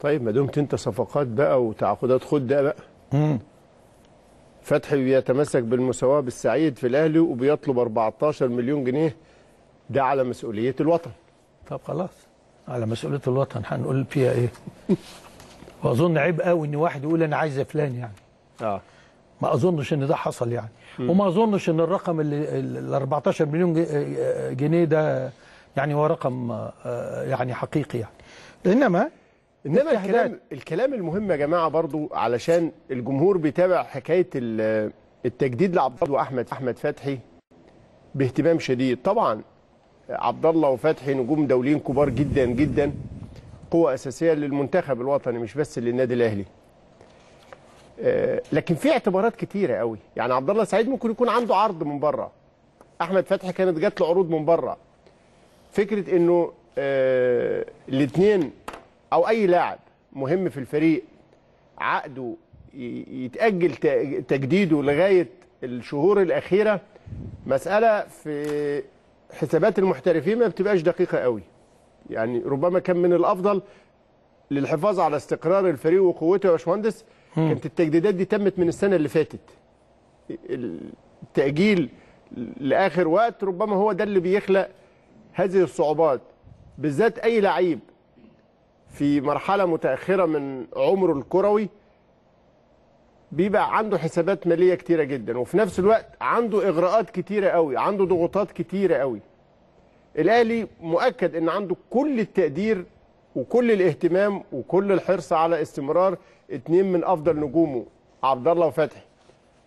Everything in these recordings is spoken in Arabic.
طيب ما دمت انت صفقات بقى وتعاقدات خد ده بقى مم. فتحي بيتمسك بالمساواه بالسعيد في الاهلي وبيطلب 14 مليون جنيه ده على مسؤوليه الوطن طب خلاص على مسؤوليه الوطن هنقول فيها ايه واظن عيب قوي ان واحد يقول انا عايز فلان يعني اه ما اظنش ان ده حصل يعني مم. وما اظنش ان الرقم اللي ال 14 مليون آه، جنيه ده يعني هو رقم آه، آه، يعني حقيقي يعني انما انما الكلام الكلام المهم يا جماعه برضو علشان الجمهور بيتابع حكايه التجديد لعبد الله واحمد احمد فتحي باهتمام شديد طبعا عبد الله وفتحي نجوم دوليين كبار جدا جدا قوه اساسيه للمنتخب الوطني مش بس للنادي الاهلي آه، لكن في اعتبارات كتيره قوي يعني عبد الله سعيد ممكن يكون عنده عرض من بره احمد فتحي كانت جات له عروض من بره فكره انه آه، الاثنين او اي لاعب مهم في الفريق عقده يتاجل تجديده لغايه الشهور الاخيره مساله في حسابات المحترفين ما بتبقاش دقيقه قوي يعني ربما كان من الافضل للحفاظ على استقرار الفريق وقوته يا باشمهندس كانت التجديدات دي تمت من السنه اللي فاتت التاجيل لاخر وقت ربما هو ده اللي بيخلق هذه الصعوبات بالذات اي لعيب في مرحله متاخره من عمره الكروي بيبقى عنده حسابات ماليه كتيره جدا وفي نفس الوقت عنده اغراءات كتيره قوي عنده ضغوطات كتيره قوي الاهلي مؤكد ان عنده كل التقدير وكل الاهتمام وكل الحرص على استمرار اتنين من افضل نجومه عبد الله وفتحي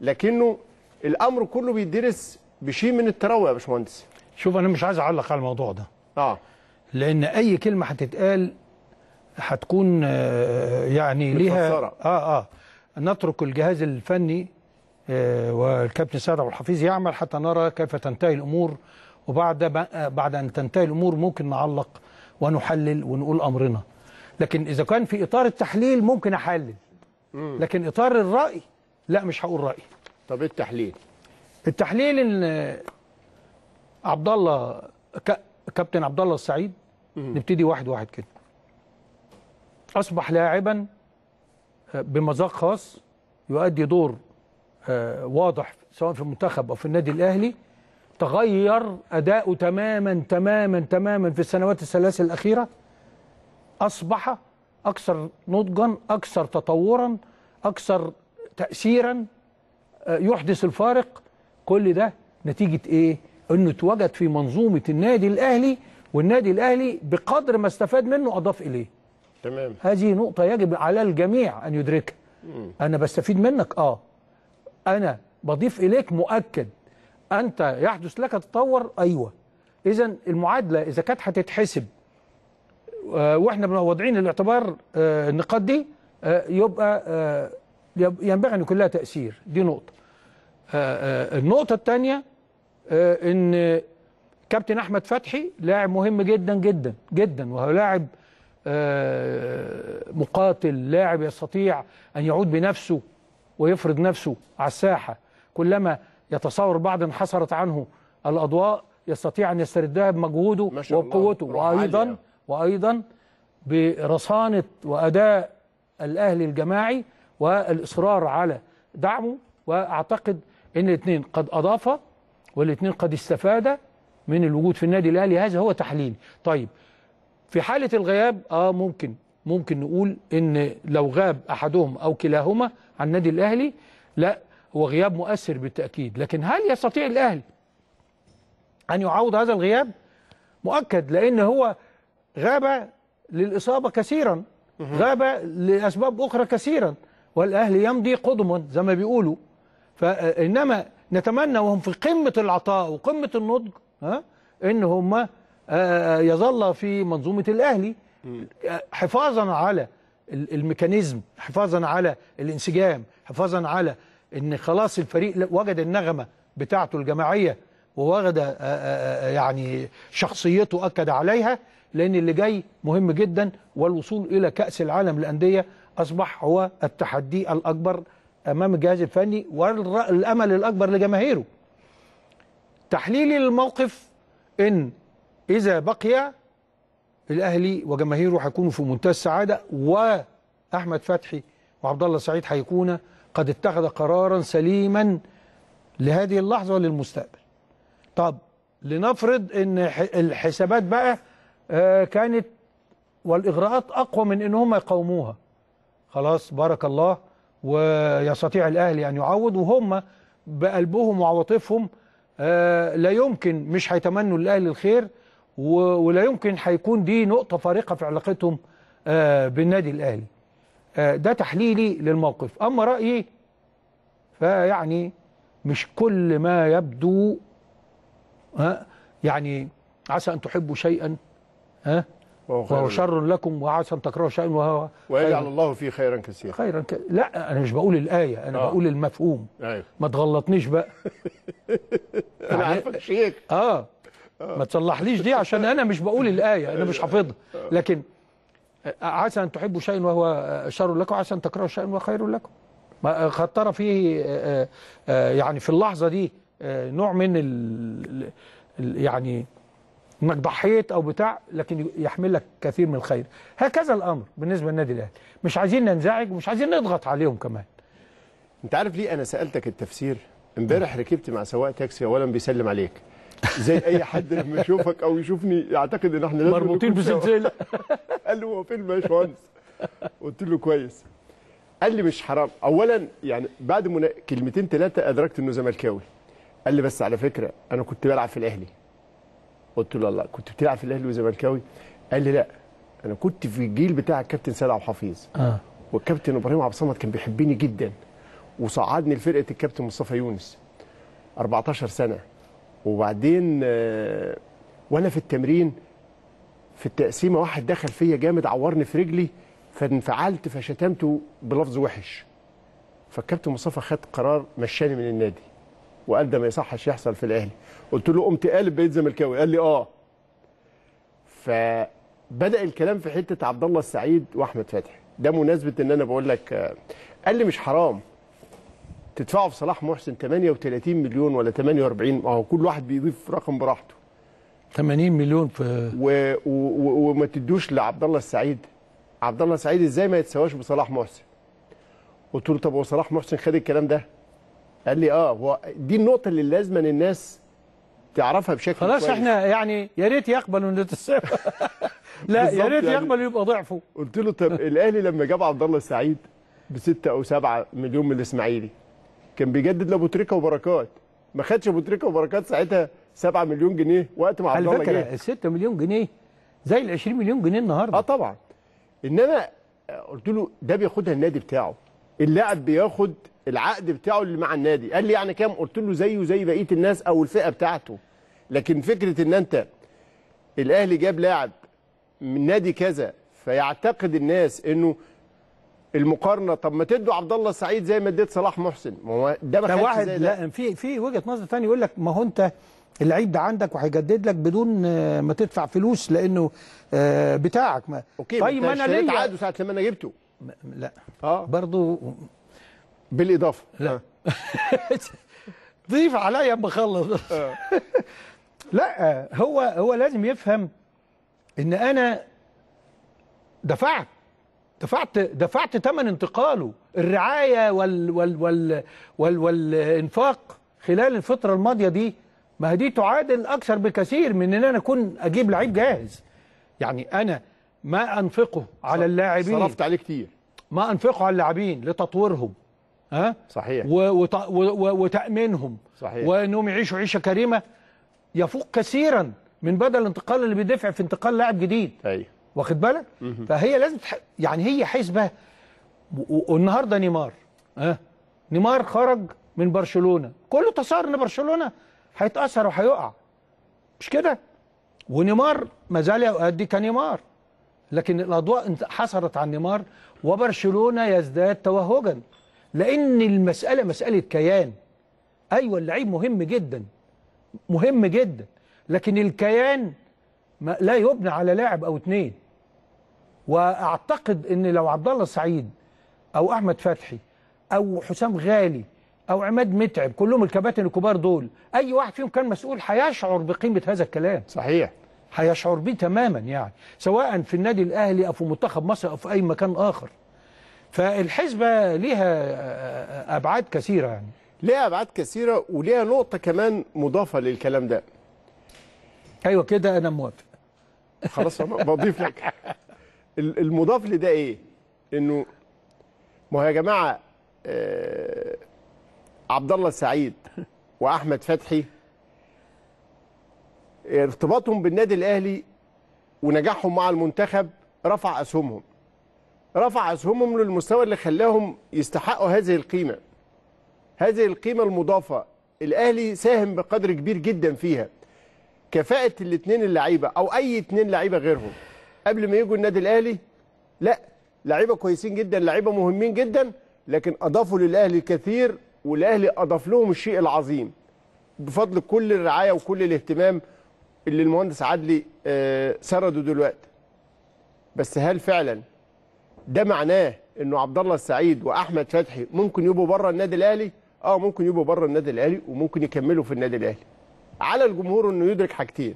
لكنه الامر كله بيدرس بشيء من التروي يا باشمهندس شوف انا مش عايز اعلق على الموضوع ده اه لان اي كلمه هتتقال هتكون آه، يعني ليها اه اه نترك الجهاز الفني آه، والكابتن ساده والحفيظ يعمل حتى نرى كيف تنتهي الامور وبعد آه، بعد ان تنتهي الامور ممكن نعلق ونحلل ونقول امرنا لكن اذا كان في اطار التحليل ممكن احلل لكن اطار الراي لا مش هقول رايي طب ايه التحليل التحليل ان عبد الله كابتن عبد الله السعيد نبتدي واحد واحد كده أصبح لاعبا آه، بمذاق خاص يؤدي دور آه، واضح سواء في المنتخب أو في النادي الأهلي تغير أداؤه تماما تماما تماما في السنوات الثلاث الأخيرة أصبح أكثر نضجا أكثر تطورا أكثر تأثيرا آه، يحدث الفارق كل ده نتيجة إيه؟ إنه اتوجد في منظومة النادي الأهلي والنادي الأهلي بقدر ما استفاد منه أضاف إليه تمام هذه نقطة يجب على الجميع أن يدركها أنا بستفيد منك آه أنا بضيف إليك مؤكد أنت يحدث لك تطور أيوه إذا المعادلة إذا كانت هتتحسب آه، وإحنا واضعين الاعتبار آه، النقاط دي آه، يبقى ينبغي أن يكون لها تأثير دي نقطة النقطة الثانية إن كابتن أحمد فتحي لاعب مهم جدا جدا جدا وهو لاعب آه، مقاتل لاعب يستطيع أن يعود بنفسه ويفرض نفسه على الساحة كلما يتصور بعض انحصرت عنه الأضواء يستطيع أن يستردها بمجهوده وبقوته وأيضا وأيضا برصانة وأداء الأهلي الجماعي والإصرار على دعمه وأعتقد أن الاثنين قد أضافه والاثنين قد استفاد من الوجود في النادي الأهلي هذا هو تحليلي طيب في حالة الغياب اه ممكن ممكن نقول ان لو غاب احدهم او كلاهما عن النادي الاهلي لا هو غياب مؤثر بالتاكيد لكن هل يستطيع الاهلي ان يعوض هذا الغياب مؤكد لان هو غاب للاصابه كثيرا غاب لاسباب اخرى كثيرا والاهلي يمضي قدما زي ما بيقولوا فانما نتمنى وهم في قمه العطاء وقمه النضج ها آه، ان هم آه، آه، يظل في منظومه الاهلي آه، حفاظا على الميكانيزم حفاظا على الانسجام حفاظا على ان خلاص الفريق وجد النغمه بتاعته الجماعيه ووجد يعني شخصيته اكد عليها لان اللي جاي مهم جدا والوصول الى كاس العالم للانديه اصبح هو التحدي الاكبر امام الجهاز الفني والامل الاكبر لجماهيره تحليلي للموقف ان إذا بقي الأهلي وجماهيره هيكونوا في منتهى السعادة وأحمد فتحي وعبد الله سعيد هيكون قد اتخذ قرارا سليما لهذه اللحظة وللمستقبل طب لنفرض ان الحسابات بقى آه، كانت والاغراءات اقوى من ان هم يقاوموها خلاص بارك الله ويستطيع الاهلي ان يعوض وهم بقلبهم وعواطفهم آه، لا يمكن مش هيتمنوا للاهلي الخير ولا يمكن هيكون دي نقطة فارقة في علاقتهم آه، بالنادي الأهلي آه، ده تحليلي للموقف أما رأيي فيعني مش كل ما يبدو ها يعني عسى أن تحبوا شيئا ها وهو شر لكم وعسى ان تكرهوا شيئا وهو ويجعل الله فيه خيرا كثيرا خيرا ك... لا انا مش بقول الايه انا آه. بقول المفهوم أيوه. ما تغلطنيش بقى انا عارفك يعني شيك اه ما تصلحليش دي عشان انا مش بقول الايه انا مش حافظها لكن عسى ان تحبوا شيئا وهو شر لكم عسى ان تكرهوا شيئا وهو خير لكم قد ترى فيه يعني في اللحظه دي نوع من ال يعني انك ضحيت او بتاع لكن يحمل لك كثير من الخير هكذا الامر بالنسبه للنادي الاهلي مش عايزين ننزعج ومش عايزين نضغط عليهم كمان انت عارف ليه انا سالتك التفسير امبارح ركبت مع سواق تاكسي اولا بيسلم عليك زي اي حد لما يشوفك او يشوفني يعتقد ان احنا لازم مربوطين بسلسله قال له هو فين باشمهندس قلت له كويس قال لي مش حرام اولا يعني بعد منا... كلمتين ثلاثه ادركت انه زملكاوي قال لي بس على فكره انا كنت بلعب في الاهلي قلت له الله كنت بتلعب في الاهلي وزملكاوي قال لي لا انا كنت في الجيل بتاع الكابتن عبد وحفيظ آه. والكابتن ابراهيم عبد الصمد كان بيحبني جدا وصعدني لفرقه الكابتن مصطفى يونس 14 سنه وبعدين آه، وانا في التمرين في التقسيمه واحد دخل فيا جامد عورني في رجلي فانفعلت فشتمته بلفظ وحش فالكابتن مصطفى خد قرار مشاني من النادي وقال ده ما يصحش يحصل في الاهلي قلت له قمت قالب بقيت زملكاوي قال لي اه فبدا الكلام في حته عبد الله السعيد واحمد فتحي ده مناسبه ان انا بقول لك آه، قال لي مش حرام تدفعه في صلاح محسن 38 مليون ولا 48 ما هو كل واحد بيضيف رقم براحته 80 مليون في و... و... وما تدوش لعبد الله السعيد عبد الله السعيد ازاي ما يتساواش بصلاح محسن قلت له طب هو صلاح محسن خد الكلام ده قال لي اه هو دي النقطه اللي لازم الناس تعرفها بشكل خلاص كويس. احنا يعني يا ريت يقبل نتسابق لا يا ريت يعني يقبل يبقى ضعفه قلت له طب الاهلي لما جاب عبد الله السعيد بستة او سبعة مليون من الاسماعيلي كان بيجدد لابو تريكه وبركات ما خدش ابو تريكه وبركات ساعتها 7 مليون جنيه وقت ما عبد الله جه على فكره 6 مليون جنيه زي ال 20 مليون جنيه النهارده اه طبعا انما آه، قلت له ده بياخدها النادي بتاعه اللاعب بياخد العقد بتاعه اللي مع النادي قال لي يعني كام قلت له زيه زي بقيه الناس او الفئه بتاعته لكن فكره ان انت الاهلي جاب لاعب من نادي كذا فيعتقد الناس انه المقارنه طب ما تدوا عبد الله السعيد زي ما اديت صلاح محسن ما هو ده ما واحد زي ده. لا في في وجهه نظر ثانيه يقول لك ما هو انت اللعيب ده عندك وهيجدد لك بدون آه، ما تدفع فلوس لانه آه، بتاعك ما أوكي طيب ما انا ليه عقده ساعه لما انا جبته لا اه برضه بالاضافه لا آه. ضيف عليا اما اخلص لا هو هو لازم يفهم ان انا دفعت دفعت دفعت ثمن انتقاله الرعايه وال وال وال وال والانفاق خلال الفتره الماضيه دي ما دي تعادل اكثر بكثير من ان انا اكون اجيب لعيب جاهز يعني انا ما انفقه على اللاعبين صرفت عليه كتير ما انفقه على اللاعبين لتطويرهم ها صحيح وتامينهم صحيح وانهم يعيشوا عيشه كريمه يفوق كثيرا من بدل الانتقال اللي بيدفع في انتقال لاعب جديد ايوه واخد بالك فهي لازم تح... يعني هي حسبه والنهارده نيمار ها أه؟ نيمار خرج من برشلونه كله تصور ان برشلونه هيتاثر وهيقع مش كده ونيمار ما زال يؤدي كنيمار لكن الاضواء حصلت عن نيمار وبرشلونه يزداد توهجا لان المساله مساله كيان ايوه اللعيب مهم جدا مهم جدا لكن الكيان لا يبنى على لاعب او اتنين واعتقد ان لو عبد الله سعيد او احمد فتحي او حسام غالي او عماد متعب كلهم الكباتن الكبار دول اي واحد فيهم كان مسؤول هيشعر بقيمه هذا الكلام صحيح هيشعر بيه تماما يعني سواء في النادي الاهلي او في منتخب مصر او في اي مكان اخر فالحسبه ليها آه، آه، ابعاد كثيره يعني ليها ابعاد كثيره وليها نقطه كمان مضافه للكلام ده ايوه كده انا موافق خلاص بضيف لك المضاف لده ايه؟ انه ما هو يا جماعه آه عبد الله السعيد واحمد فتحي ارتباطهم بالنادي الاهلي ونجاحهم مع المنتخب رفع اسهمهم رفع اسهمهم للمستوى اللي خلاهم يستحقوا هذه القيمه هذه القيمه المضافه الاهلي ساهم بقدر كبير جدا فيها كفاءه الاثنين اللعيبه او اي اثنين لعيبه غيرهم قبل ما يجوا النادي الاهلي لا لعيبه كويسين جدا لعيبه مهمين جدا لكن اضافوا للاهلي كثير والاهلي اضاف لهم الشيء العظيم بفضل كل الرعايه وكل الاهتمام اللي المهندس عدلي آه، سرده دلوقتي بس هل فعلا ده معناه انه عبد الله السعيد واحمد فتحي ممكن يبقوا بره النادي الاهلي اه ممكن يبقوا بره النادي الاهلي وممكن يكملوا في النادي الاهلي على الجمهور انه يدرك حاجتين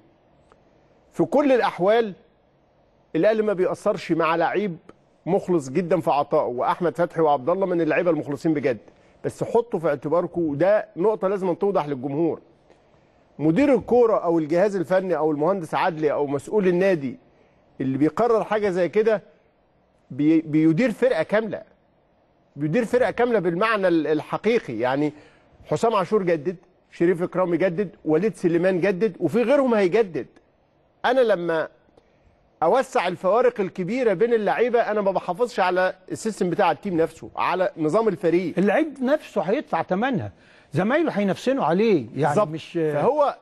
في كل الاحوال الاهلي ما بيأثرش مع لعيب مخلص جدا في عطائه واحمد فتحي وعبد الله من اللعيبه المخلصين بجد بس حطوا في اعتباركم وده نقطه لازم توضح للجمهور مدير الكوره او الجهاز الفني او المهندس عدلي او مسؤول النادي اللي بيقرر حاجه زي كده بي بيدير فرقه كامله بيدير فرقه كامله بالمعنى الحقيقي يعني حسام عاشور جدد شريف اكرامي جدد وليد سليمان جدد وفي غيرهم هيجدد انا لما اوسع الفوارق الكبيره بين اللعيبه انا ما بحافظش على السيستم بتاع التيم نفسه على نظام الفريق اللعيب نفسه هيدفع ثمنها زمايله هينفسنوا عليه يعني زب. مش فهو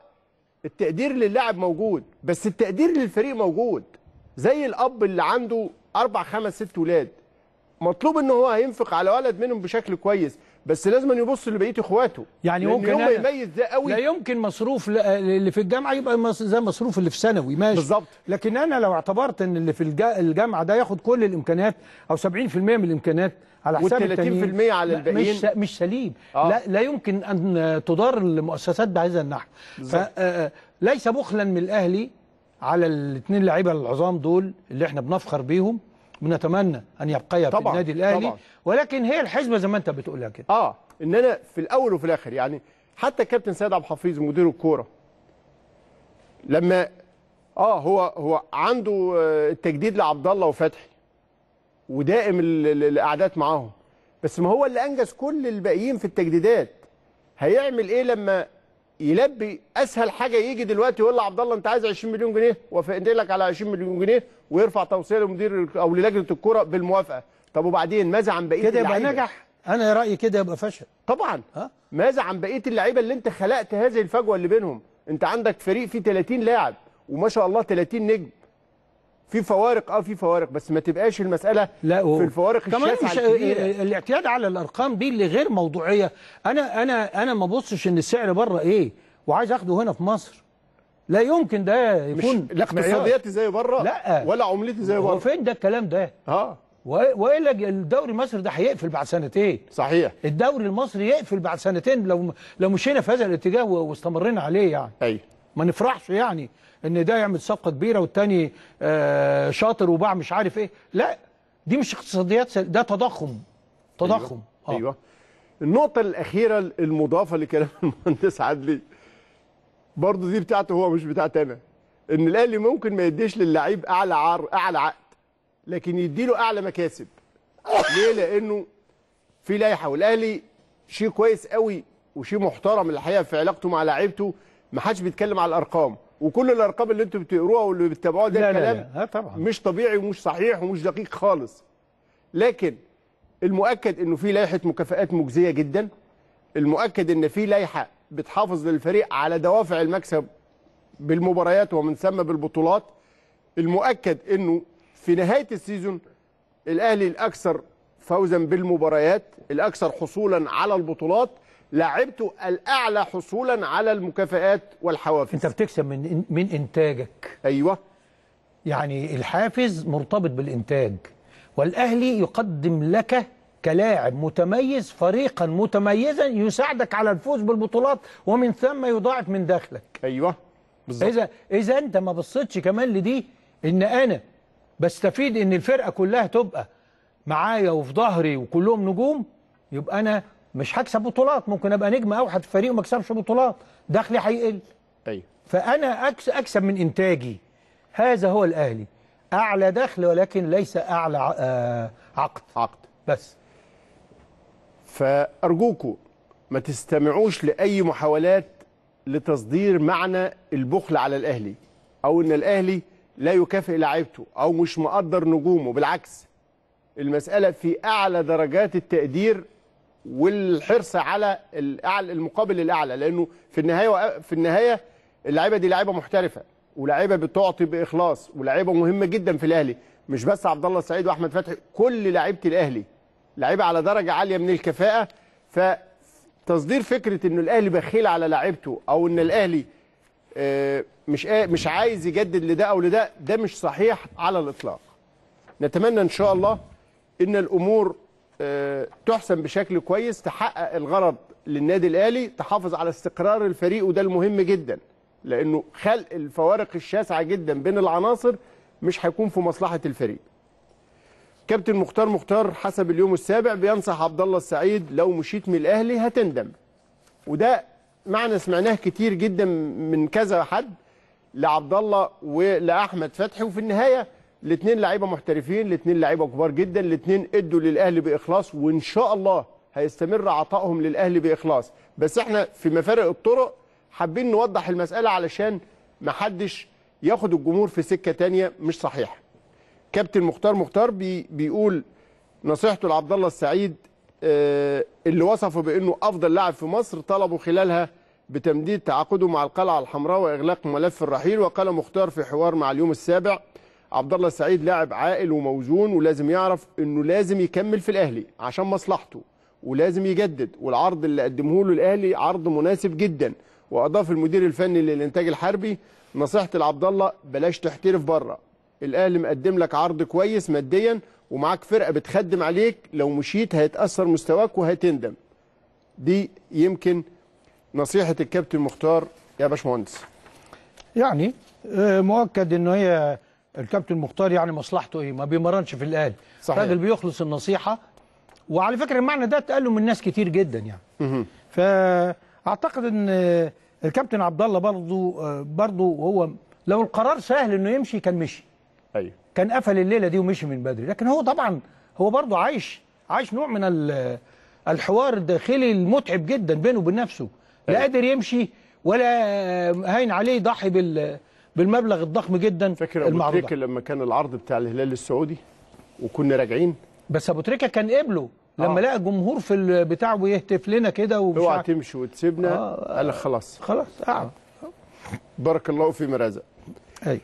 التقدير للاعب موجود بس التقدير للفريق موجود زي الاب اللي عنده اربع خمس ست ولاد مطلوب ان هو هينفق على ولد منهم بشكل كويس بس لازم يبص لبقيه اخواته يعني ممكن يوم يميز ده قوي لا يمكن مصروف اللي في الجامعه يبقى زي مصروف اللي في ثانوي ماشي بالظبط لكن انا لو اعتبرت ان اللي في الجامعه ده ياخد كل الامكانيات او 70% من الامكانيات على حساب ال 30% على الباقيين مش مش سليم آه. لا لا يمكن ان تدار المؤسسات بهذا النحو آه، آه، ليس بخلا من الاهلي على الاثنين لعيبه العظام دول اللي احنا بنفخر بيهم بنتمنى ان يبقى في النادي الاهلي طبعًا. ولكن هي الحسبه زي ما انت بتقولها كده اه ان انا في الاول وفي الاخر يعني حتى كابتن سيد عبد الحفيظ مدير الكوره لما اه هو هو عنده آه، التجديد لعبد الله وفتحي ودائم الاعداد معاهم بس ما هو اللي انجز كل الباقيين في التجديدات هيعمل ايه لما يلبي اسهل حاجه يجي دلوقتي يقول لعبد الله انت عايز 20 مليون جنيه وافقت لك على 20 مليون جنيه ويرفع توصيه لمدير او للجنه الكوره بالموافقه طب وبعدين ماذا عن بقيه كده يبقى نجح انا رايي كده يبقى فشل طبعا ها؟ ماذا عن بقيه اللعيبه اللي انت خلقت هذه الفجوه اللي بينهم انت عندك فريق فيه 30 لاعب وما شاء الله 30 نجم في فوارق اه في فوارق بس ما تبقاش المساله لا في الفوارق الشاسعه مش الاعتياد على الارقام دي اللي غير موضوعيه انا انا انا ما ببصش ان السعر بره ايه وعايز اخده هنا في مصر لا يمكن ده يكون لا اقتصادياتي زي بره لا ولا عملتي زي بره فين ده الكلام ده اه والا الدوري المصري ده هيقفل بعد سنتين صحيح الدوري المصري يقفل بعد سنتين لو لو مشينا في هذا الاتجاه واستمرينا عليه يعني ايوه ما نفرحش يعني ان ده يعمل صفقه كبيره والتاني آه، شاطر وباع مش عارف ايه لا دي مش اقتصاديات ده تضخم تضخم ايوه, آه. أيوة. النقطه الاخيره المضافه لكلام المهندس عدلي برضه دي بتاعته هو مش بتاعتي انا ان الاهلي ممكن ما يديش للعيب اعلى عار اعلى عقد لكن يديله اعلى مكاسب ليه لانه في لائحه والاهلي شيء كويس قوي وشيء محترم الحقيقه في علاقته مع لعيبته ما حدش بيتكلم على الارقام وكل الارقام اللي انتم بتقروها واللي بتتابعوها ده لا كلام لا لا. طبعا. مش طبيعي ومش صحيح ومش دقيق خالص لكن المؤكد انه في لائحه مكافئات مجزيه جدا المؤكد ان في لائحه بتحافظ للفريق على دوافع المكسب بالمباريات ومن ثم بالبطولات المؤكد انه في نهايه السيزون الاهلي الاكثر فوزا بالمباريات الاكثر حصولا على البطولات لعبته الاعلى حصولا على المكافئات والحوافز انت بتكسب من من انتاجك ايوه يعني الحافز مرتبط بالانتاج والاهلي يقدم لك كلاعب متميز فريقا متميزا يساعدك على الفوز بالبطولات ومن ثم يضاعف من دخلك ايوه بالظبط اذا اذا انت ما بصيتش كمان لدي ان انا بستفيد ان الفرقه كلها تبقى معايا وفي ظهري وكلهم نجوم يبقى انا مش هكسب بطولات ممكن ابقى نجم اوحد في فريق وما اكسبش بطولات دخلي هيقل ايوه فانا اكسب من انتاجي هذا هو الاهلي اعلى دخل ولكن ليس اعلى آه، عقد عقد بس فارجوكم ما تستمعوش لاي محاولات لتصدير معنى البخل على الاهلي او ان الاهلي لا يكافئ لعيبته او مش مقدر نجومه بالعكس المساله في اعلى درجات التقدير والحرص على الاعلى المقابل الاعلى لانه في النهايه في النهايه اللعيبه دي لعيبه محترفه ولاعيبه بتعطي باخلاص ولاعيبه مهمه جدا في الاهلي مش بس عبد الله السعيد واحمد فتحي كل لعيبه الاهلي لعيبه على درجه عاليه من الكفاءه فتصدير فكره انه الاهلي بخيل على لعيبته او ان الاهلي آه، مش مش عايز يجدد لده او لده ده مش صحيح على الاطلاق نتمنى ان شاء الله ان الامور تحسن بشكل كويس تحقق الغرض للنادي الاهلي تحافظ على استقرار الفريق وده المهم جدا لانه خلق الفوارق الشاسعه جدا بين العناصر مش هيكون في مصلحه الفريق كابتن مختار مختار حسب اليوم السابع بينصح عبد الله السعيد لو مشيت من الاهلي هتندم وده معنى سمعناه كتير جدا من كذا حد لعبد الله ولاحمد فتحي وفي النهايه الاثنين لعيبه محترفين الاثنين لعيبه كبار جدا الاثنين ادوا للاهلي باخلاص وان شاء الله هيستمر عطائهم للاهلي باخلاص بس احنا في مفارق الطرق حابين نوضح المساله علشان ما حدش ياخد الجمهور في سكه تانية مش صحيحه كابتن مختار مختار بي بيقول نصيحته لعبد الله السعيد اه اللي وصفه بانه افضل لاعب في مصر طلبوا خلالها بتمديد تعاقده مع القلعه الحمراء واغلاق ملف الرحيل وقال مختار في حوار مع اليوم السابع عبد الله السعيد لاعب عاقل وموزون ولازم يعرف انه لازم يكمل في الاهلي عشان مصلحته ولازم يجدد والعرض اللي قدمه له الاهلي عرض مناسب جدا واضاف المدير الفني للانتاج الحربي نصيحتي لعبد الله بلاش تحترف بره الاهلي مقدم لك عرض كويس ماديا ومعاك فرقه بتخدم عليك لو مشيت هيتاثر مستواك وهتندم دي يمكن نصيحه الكابتن مختار يا باشمهندس يعني آه، مؤكد انه هي الكابتن مختار يعني مصلحته ايه ما بيمرنش في الاهلي راجل بيخلص النصيحه وعلى فكره المعنى ده اتقال من ناس كتير جدا يعني فاعتقد ان الكابتن عبد الله برضه برضه هو لو القرار سهل انه يمشي كان مشي ايوه كان قفل الليله دي ومشي من بدري لكن هو طبعا هو برضه عايش عايش نوع من الحوار الداخلي المتعب جدا بينه وبين نفسه لا أيوه. قادر يمشي ولا هين عليه يضحي بال بالمبلغ الضخم جدا فاكر ابو تريكة لما كان العرض بتاع الهلال السعودي وكنا راجعين بس ابو تريكة كان قبله لما آه. لقى الجمهور في بتاعه بيهتف لنا كده اوعى تمشي وتسيبنا آه. قال خلاص خلاص قعد آه. بارك الله فيما رزق ايوه